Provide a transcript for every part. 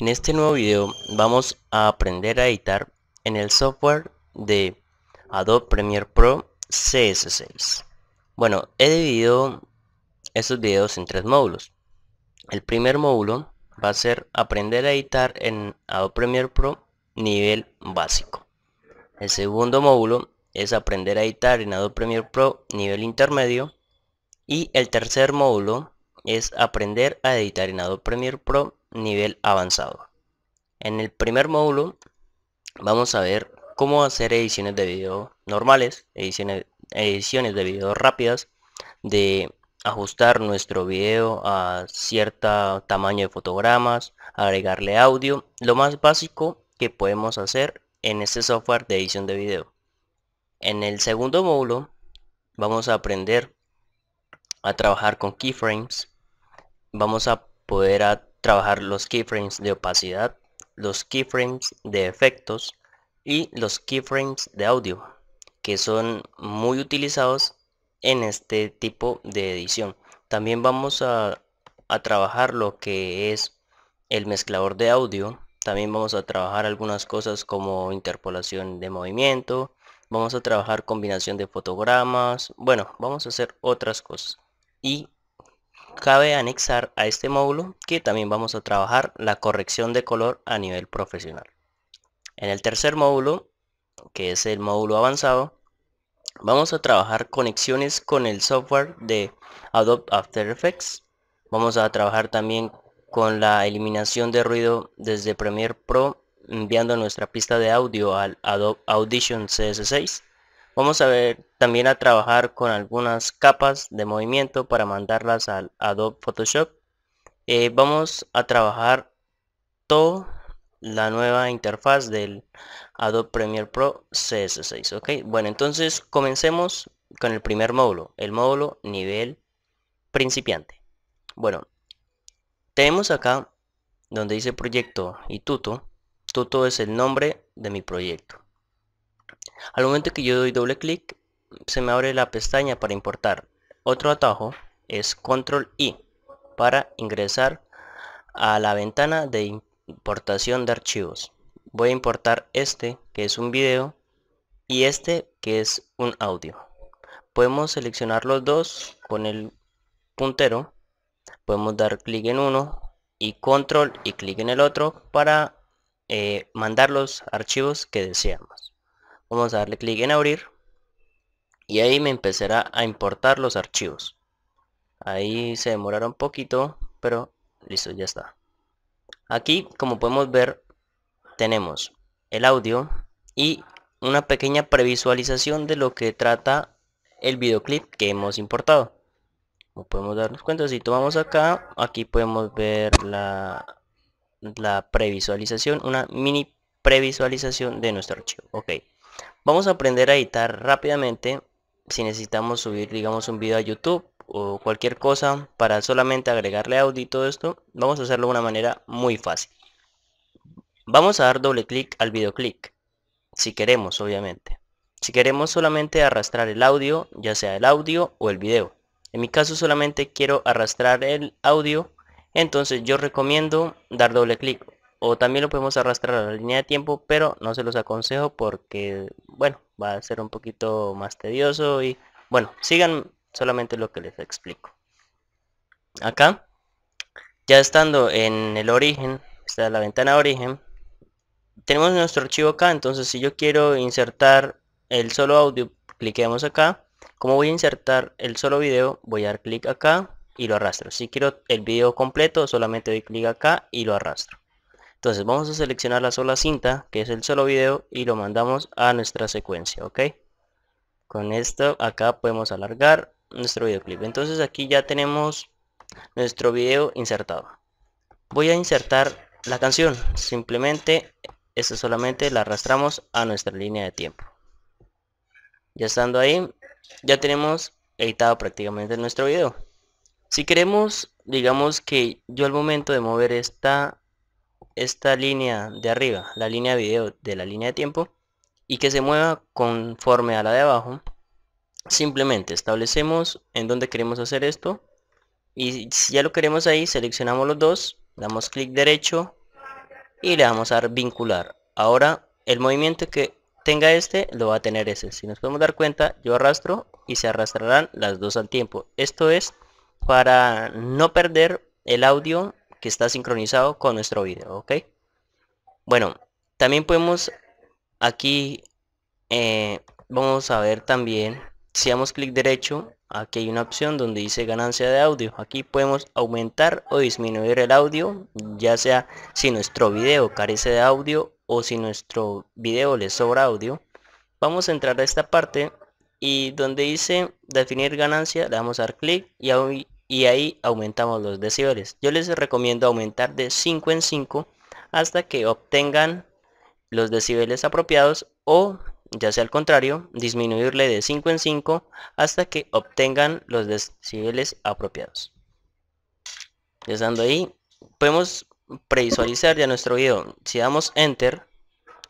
En este nuevo video vamos a aprender a editar en el software de Adobe Premiere Pro CS6. Bueno, he dividido estos videos en tres módulos. El primer módulo va a ser aprender a editar en Adobe Premiere Pro nivel básico. El segundo módulo es aprender a editar en Adobe Premiere Pro nivel intermedio. Y el tercer módulo es aprender a editar en Adobe Premiere Pro nivel avanzado. En el primer módulo vamos a ver cómo hacer ediciones de video normales, ediciones, ediciones de video rápidas, de ajustar nuestro video a cierto tamaño de fotogramas, agregarle audio, lo más básico que podemos hacer en este software de edición de video. En el segundo módulo vamos a aprender a trabajar con keyframes, vamos a poder a trabajar los keyframes de opacidad, los keyframes de efectos y los keyframes de audio, que son muy utilizados en este tipo de edición. También vamos a, trabajar lo que es el mezclador de audio. También vamos a trabajar algunas cosas como interpolación de movimiento. Vamos a trabajar combinación de fotogramas. Bueno, vamos a hacer otras cosas. Y Cabe anexar a este módulo que también vamos a trabajar la corrección de color a nivel profesional. En el tercer módulo, que es el módulo avanzado, vamos a trabajar conexiones con el software de Adobe After Effects. Vamos a trabajar también con la eliminación de ruido desde Premiere Pro enviando nuestra pista de audio al Adobe Audition CS6 Vamos a ver también a trabajar con algunas capas de movimiento para mandarlas al Adobe Photoshop. Eh, vamos a trabajar toda la nueva interfaz del Adobe Premiere Pro CS6. Ok, bueno, entonces comencemos con el primer módulo, el módulo nivel principiante. Bueno, tenemos acá donde dice proyecto y tuto. Tuto es el nombre de mi proyecto. Al momento que yo doy doble clic, se me abre la pestaña para importar. Otro atajo es control I para ingresar a la ventana de importación de archivos. Voy a importar este que es un video y este que es un audio. Podemos seleccionar los dos con el puntero. Podemos dar clic en uno y control y clic en el otro para eh, mandar los archivos que deseamos. Vamos a darle clic en abrir. Y ahí me empezará a importar los archivos. Ahí se demorará un poquito, pero listo, ya está. Aquí, como podemos ver, tenemos el audio y una pequeña previsualización de lo que trata el videoclip que hemos importado. Como podemos darnos cuenta, si tomamos acá, aquí podemos ver la, la previsualización, una mini previsualización de nuestro archivo. Ok. Vamos a aprender a editar rápidamente si necesitamos subir digamos un video a YouTube o cualquier cosa para solamente agregarle audio y todo esto, vamos a hacerlo de una manera muy fácil. Vamos a dar doble clic al video clic, si queremos obviamente. Si queremos solamente arrastrar el audio, ya sea el audio o el video. En mi caso solamente quiero arrastrar el audio, entonces yo recomiendo dar doble clic o también lo podemos arrastrar a la línea de tiempo, pero no se los aconsejo porque, bueno, va a ser un poquito más tedioso y, bueno, sigan solamente lo que les explico. Acá, ya estando en el origen, está la ventana origen, tenemos nuestro archivo acá, entonces si yo quiero insertar el solo audio, cliquemos acá. Como voy a insertar el solo video, voy a dar clic acá y lo arrastro. Si quiero el video completo, solamente doy clic acá y lo arrastro. Entonces vamos a seleccionar la sola cinta, que es el solo video, y lo mandamos a nuestra secuencia, ¿ok? Con esto acá podemos alargar nuestro videoclip. Entonces aquí ya tenemos nuestro video insertado. Voy a insertar la canción. Simplemente, esto solamente la arrastramos a nuestra línea de tiempo. Ya estando ahí, ya tenemos editado prácticamente nuestro video. Si queremos, digamos que yo al momento de mover esta esta línea de arriba, la línea de video de la línea de tiempo y que se mueva conforme a la de abajo. Simplemente establecemos en donde queremos hacer esto y si ya lo queremos ahí, seleccionamos los dos, damos clic derecho y le vamos a dar vincular. Ahora el movimiento que tenga este lo va a tener ese. Si nos podemos dar cuenta, yo arrastro y se arrastrarán las dos al tiempo. Esto es para no perder el audio que está sincronizado con nuestro video, ¿ok? Bueno, también podemos aquí, eh, vamos a ver también, si damos clic derecho, aquí hay una opción donde dice ganancia de audio. Aquí podemos aumentar o disminuir el audio, ya sea si nuestro video carece de audio o si nuestro video le sobra audio. Vamos a entrar a esta parte y donde dice definir ganancia, le damos a dar clic y ahí y ahí aumentamos los decibeles. Yo les recomiendo aumentar de 5 en 5 hasta que obtengan los decibeles apropiados o ya sea al contrario, disminuirle de 5 en 5 hasta que obtengan los decibeles apropiados. Estando ahí, podemos previsualizar ya nuestro video. Si damos Enter,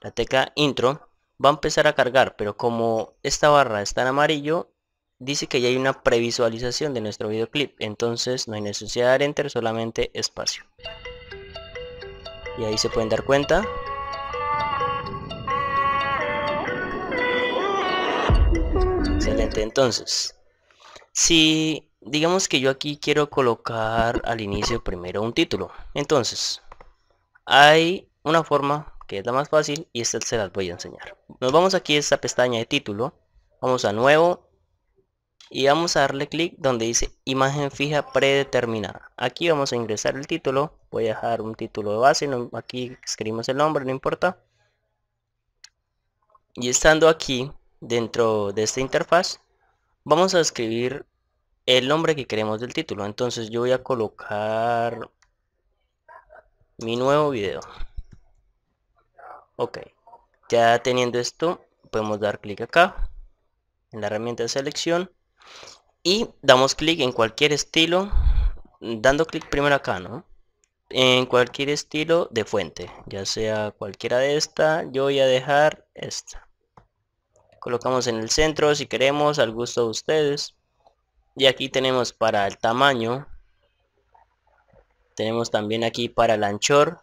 la tecla Intro, va a empezar a cargar, pero como esta barra está en amarillo, dice que ya hay una previsualización de nuestro videoclip, entonces no hay necesidad de dar enter, solamente espacio. Y ahí se pueden dar cuenta. Excelente, entonces, si digamos que yo aquí quiero colocar al inicio primero un título, entonces hay una forma que es la más fácil y esta se las voy a enseñar. Nos vamos aquí a esta pestaña de título, vamos a nuevo y vamos a darle clic donde dice imagen fija predeterminada aquí vamos a ingresar el título voy a dejar un título de base aquí escribimos el nombre no importa y estando aquí dentro de esta interfaz vamos a escribir el nombre que queremos del título entonces yo voy a colocar mi nuevo video ok ya teniendo esto podemos dar clic acá en la herramienta de selección y damos clic en cualquier estilo dando clic primero acá no en cualquier estilo de fuente ya sea cualquiera de esta yo voy a dejar esta colocamos en el centro si queremos al gusto de ustedes y aquí tenemos para el tamaño tenemos también aquí para el anchor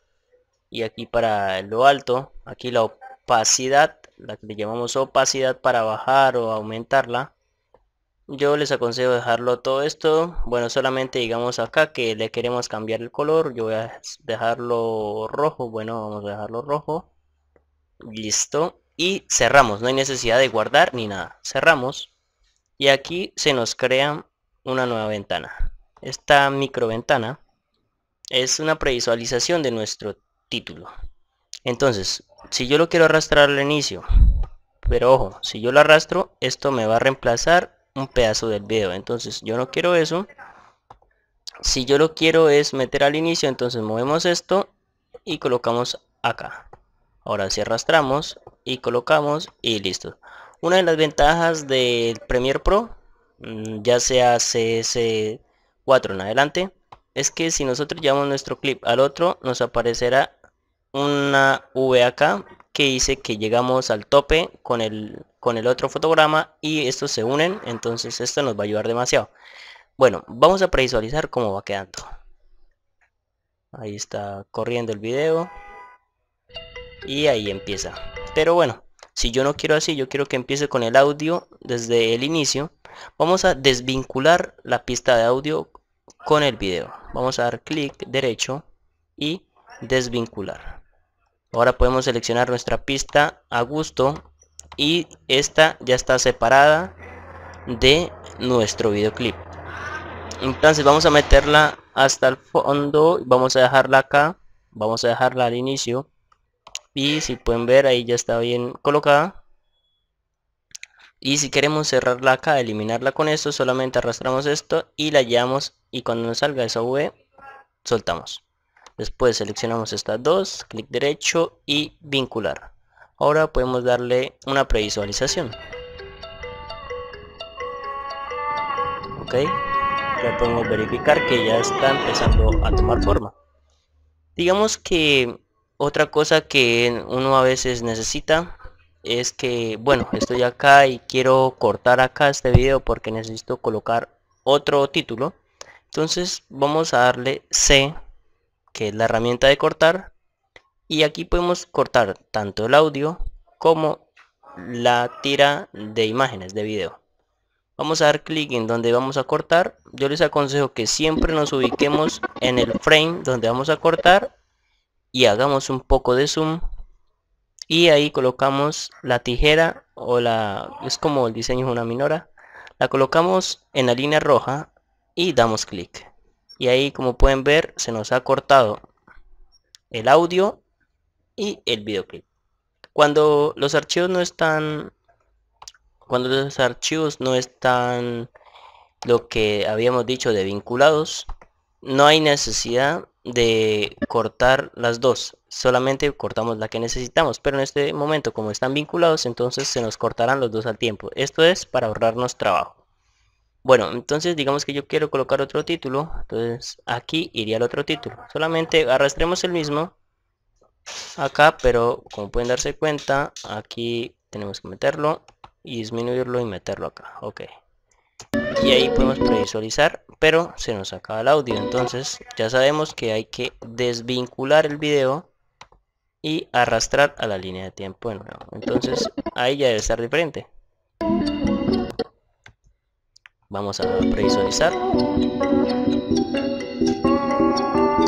y aquí para lo alto aquí la opacidad la que le llamamos opacidad para bajar o aumentarla yo les aconsejo dejarlo todo esto. Bueno, solamente digamos acá que le queremos cambiar el color. Yo voy a dejarlo rojo. Bueno, vamos a dejarlo rojo. Listo. Y cerramos. No hay necesidad de guardar ni nada. Cerramos. Y aquí se nos crea una nueva ventana. Esta micro ventana es una previsualización de nuestro título. Entonces, si yo lo quiero arrastrar al inicio, pero ojo, si yo lo arrastro, esto me va a reemplazar un pedazo del video entonces yo no quiero eso si yo lo quiero es meter al inicio entonces movemos esto y colocamos acá ahora si arrastramos y colocamos y listo una de las ventajas del Premiere Pro mm, ya sea CS4 en adelante es que si nosotros llevamos nuestro clip al otro nos aparecerá una V acá que dice que llegamos al tope con el, con el otro fotograma y estos se unen, entonces esto nos va a ayudar demasiado. Bueno, vamos a previsualizar cómo va quedando. Ahí está corriendo el video. Y ahí empieza. Pero bueno, si yo no quiero así, yo quiero que empiece con el audio desde el inicio. Vamos a desvincular la pista de audio con el video. Vamos a dar clic derecho y desvincular. Ahora podemos seleccionar nuestra pista a gusto y esta ya está separada de nuestro videoclip. Entonces vamos a meterla hasta el fondo, vamos a dejarla acá, vamos a dejarla al inicio y si pueden ver ahí ya está bien colocada. Y si queremos cerrarla acá, eliminarla con esto, solamente arrastramos esto y la llevamos y cuando nos salga esa V, soltamos. Después seleccionamos estas dos, clic derecho y vincular. Ahora podemos darle una previsualización. Ok, ya podemos verificar que ya está empezando a tomar forma. Digamos que otra cosa que uno a veces necesita es que, bueno, estoy acá y quiero cortar acá este video porque necesito colocar otro título. Entonces vamos a darle C que es la herramienta de cortar. Y aquí podemos cortar tanto el audio como la tira de imágenes de video. Vamos a dar clic en donde vamos a cortar. Yo les aconsejo que siempre nos ubiquemos en el frame donde vamos a cortar y hagamos un poco de zoom y ahí colocamos la tijera o la es como el diseño de una minora la colocamos en la línea roja y damos clic y ahí como pueden ver se nos ha cortado el audio y el videoclip cuando los archivos no están cuando los archivos no están lo que habíamos dicho de vinculados no hay necesidad de cortar las dos solamente cortamos la que necesitamos pero en este momento como están vinculados entonces se nos cortarán los dos al tiempo esto es para ahorrarnos trabajo bueno, entonces digamos que yo quiero colocar otro título. Entonces aquí iría el otro título. Solamente arrastremos el mismo acá, pero como pueden darse cuenta, aquí tenemos que meterlo y disminuirlo y meterlo acá. Ok. Y ahí podemos previsualizar, pero se nos acaba el audio. Entonces ya sabemos que hay que desvincular el video y arrastrar a la línea de tiempo Entonces ahí ya debe estar diferente. Vamos a previsualizar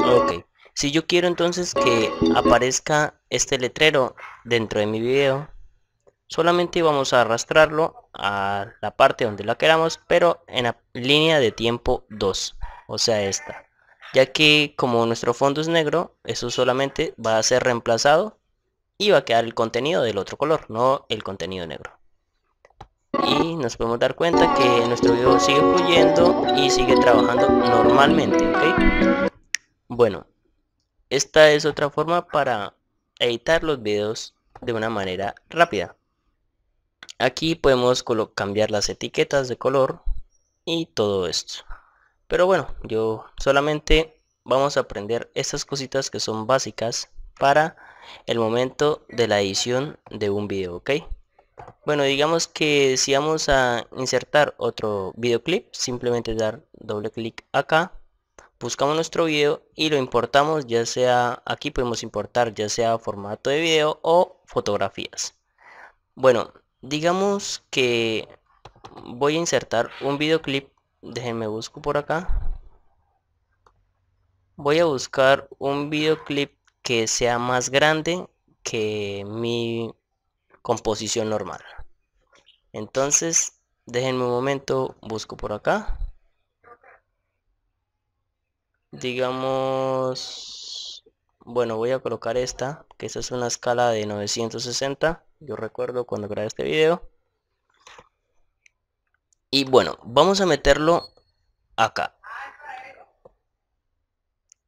Ok. Si yo quiero entonces que aparezca este letrero dentro de mi video, solamente vamos a arrastrarlo a la parte donde la queramos, pero en la línea de tiempo 2, o sea esta. Ya que como nuestro fondo es negro, eso solamente va a ser reemplazado y va a quedar el contenido del otro color, no el contenido negro y nos podemos dar cuenta que nuestro video sigue fluyendo y sigue trabajando normalmente bueno esta es otra forma para editar los videos de una manera rápida aquí podemos cambiar las etiquetas de color y todo esto pero bueno yo solamente vamos a aprender estas cositas que son básicas para el momento de la edición de un video ok bueno, digamos que si vamos a insertar otro videoclip, simplemente dar doble clic acá, buscamos nuestro video y lo importamos, ya sea aquí podemos importar ya sea formato de video o fotografías. Bueno, digamos que voy a insertar un videoclip, déjenme busco por acá. Voy a buscar un videoclip que sea más grande que mi composición normal. Entonces, déjenme un momento, busco por acá. Digamos, bueno, voy a colocar esta, que esa es una escala de 960. Yo recuerdo cuando grabé este video. Y bueno, vamos a meterlo acá.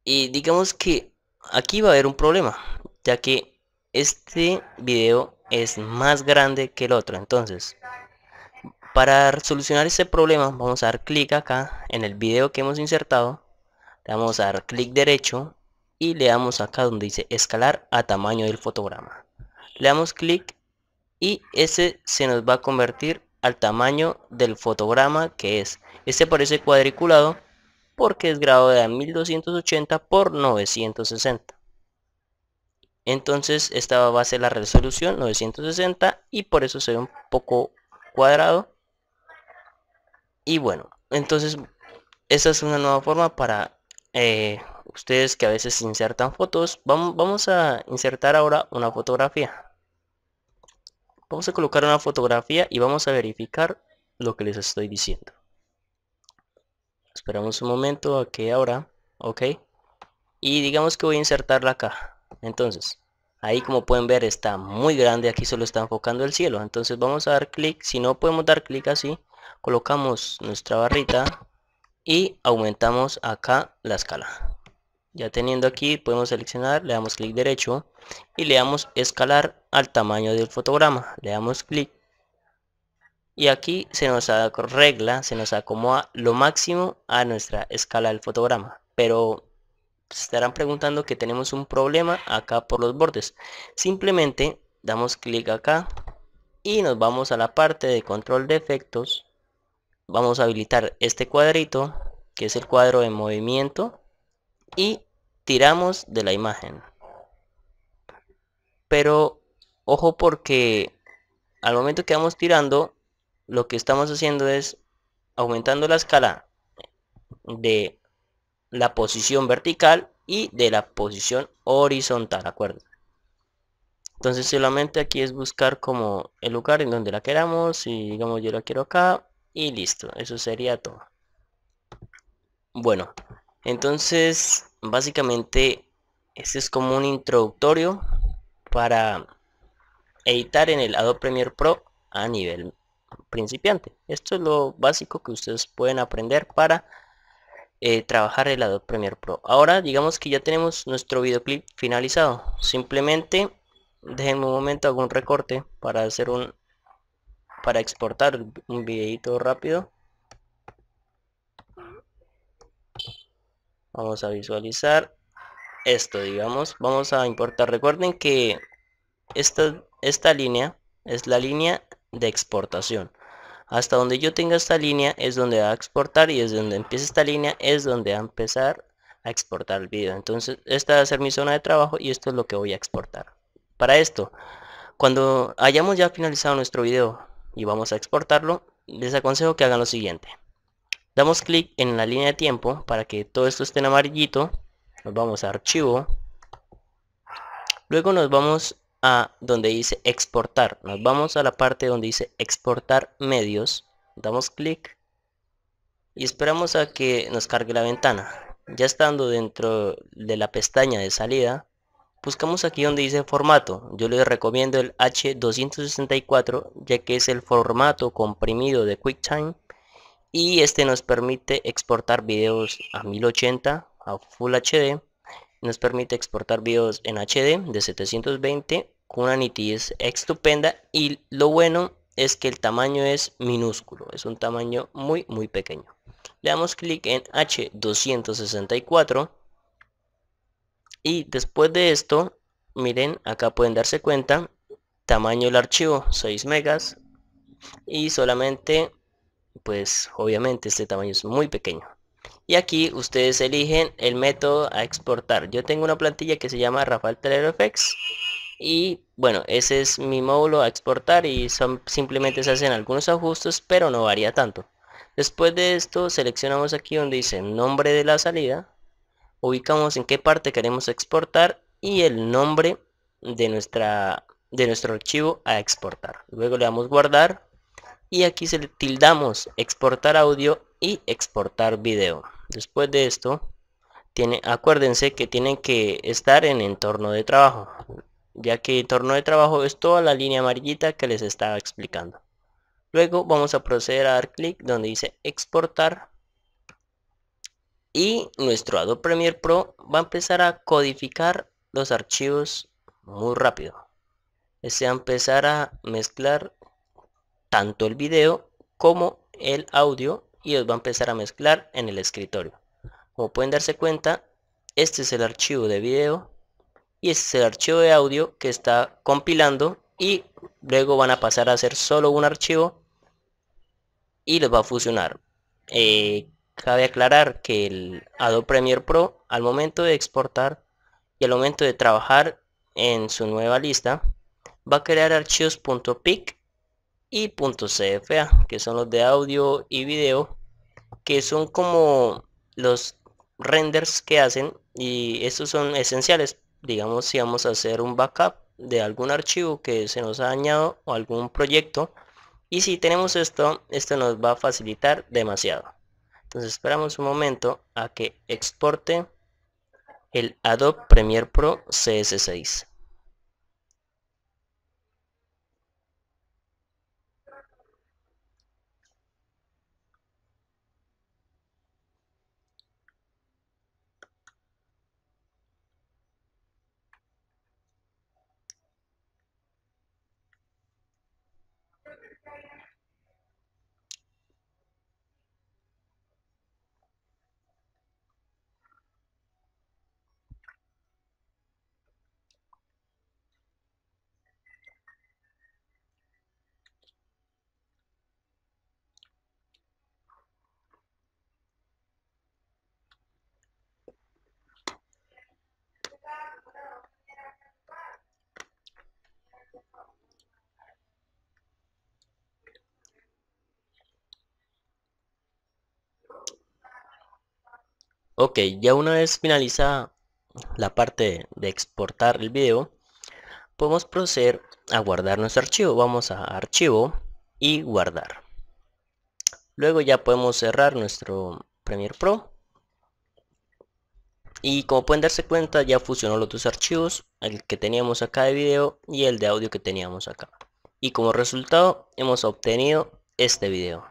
Y digamos que aquí va a haber un problema, ya que este video es más grande que el otro. Entonces, para solucionar ese problema vamos a dar clic acá en el video que hemos insertado. Le vamos a dar clic derecho y le damos acá donde dice escalar a tamaño del fotograma. Le damos clic y ese se nos va a convertir al tamaño del fotograma que es. Este parece cuadriculado porque es grado de 1280 por 960. Entonces esta va a ser la resolución 960 y por eso se ve un poco cuadrado. Y bueno, entonces esta es una nueva forma para eh, ustedes que a veces insertan fotos. Vamos, a insertar ahora una fotografía. Vamos a colocar una fotografía y vamos a verificar lo que les estoy diciendo. Esperamos un momento a que ahora, ok. Y digamos que voy a insertarla acá entonces ahí como pueden ver está muy grande aquí solo está enfocando el cielo entonces vamos a dar clic si no podemos dar clic así colocamos nuestra barrita y aumentamos acá la escala ya teniendo aquí podemos seleccionar le damos clic derecho y le damos escalar al tamaño del fotograma le damos clic y aquí se nos regla, se nos acomoda lo máximo a nuestra escala del fotograma pero estarán preguntando que tenemos un problema acá por los bordes. Simplemente damos clic acá y nos vamos a la parte de control de efectos. Vamos a habilitar este cuadrito que es el cuadro de movimiento y tiramos de la imagen. Pero ojo porque al momento que vamos tirando lo que estamos haciendo es aumentando la escala de la posición vertical y de la posición horizontal, acuerdo. Entonces solamente aquí es buscar como el lugar en donde la queramos y digamos yo la quiero acá y listo, eso sería todo. Bueno, entonces básicamente este es como un introductorio para editar en el Adobe Premiere Pro a nivel principiante. Esto es lo básico que ustedes pueden aprender para eh, trabajar el Adobe Premiere Pro. Ahora digamos que ya tenemos nuestro videoclip finalizado. Simplemente déjenme un momento, algún recorte para hacer un para exportar un videito rápido. Vamos a visualizar esto, digamos. Vamos a importar. Recuerden que esta, esta línea es la línea de exportación hasta donde yo tenga esta línea es donde va a exportar y desde donde empieza esta línea es donde va a empezar a exportar el video entonces esta va a ser mi zona de trabajo y esto es lo que voy a exportar para esto cuando hayamos ya finalizado nuestro video y vamos a exportarlo les aconsejo que hagan lo siguiente damos clic en la línea de tiempo para que todo esto esté en amarillito nos vamos a archivo luego nos vamos a donde dice exportar. Nos vamos a la parte donde dice exportar medios. Damos clic. Y esperamos a que nos cargue la ventana. Ya estando dentro de la pestaña de salida, buscamos aquí donde dice formato. Yo les recomiendo el H264 ya que es el formato comprimido de QuickTime. Y este nos permite exportar videos a 1080, a Full HD nos permite exportar videos en HD de 720 con una nitidez estupenda y lo bueno es que el tamaño es minúsculo, es un tamaño muy muy pequeño. Le damos clic en H264 y después de esto, miren, acá pueden darse cuenta, tamaño del archivo 6 megas y solamente, pues obviamente este tamaño es muy pequeño y aquí ustedes eligen el método a exportar. Yo tengo una plantilla que se llama Rafael Trailer y bueno, ese es mi módulo a exportar y son, simplemente se hacen algunos ajustes, pero no varía tanto. Después de esto seleccionamos aquí donde dice nombre de la salida, ubicamos en qué parte queremos exportar y el nombre de, nuestra, de nuestro archivo a exportar. Luego le damos guardar y aquí se le tildamos exportar audio y exportar video después de esto tiene, acuérdense que tienen que estar en entorno de trabajo ya que entorno de trabajo es toda la línea amarillita que les estaba explicando luego vamos a proceder a dar clic donde dice exportar y nuestro Adobe Premiere Pro va a empezar a codificar los archivos muy rápido es este empezar a mezclar tanto el video como el audio y los va a empezar a mezclar en el escritorio. Como pueden darse cuenta, este es el archivo de video y este es el archivo de audio que está compilando y luego van a pasar a ser solo un archivo y les va a fusionar. Eh, cabe aclarar que el Adobe Premiere Pro al momento de exportar y al momento de trabajar en su nueva lista va a crear archivos .pic y .cfa, que son los de audio y video, que son como los renders que hacen y estos son esenciales. Digamos si vamos a hacer un backup de algún archivo que se nos ha dañado o algún proyecto. Y si tenemos esto, esto nos va a facilitar demasiado. Entonces esperamos un momento a que exporte el Adobe Premiere Pro CS6. Ok, ya una vez finalizada la parte de exportar el video, podemos proceder a guardar nuestro archivo. Vamos a archivo y guardar. Luego ya podemos cerrar nuestro Premiere Pro. Y como pueden darse cuenta ya fusionó los dos archivos, el que teníamos acá de video y el de audio que teníamos acá. Y como resultado hemos obtenido este video.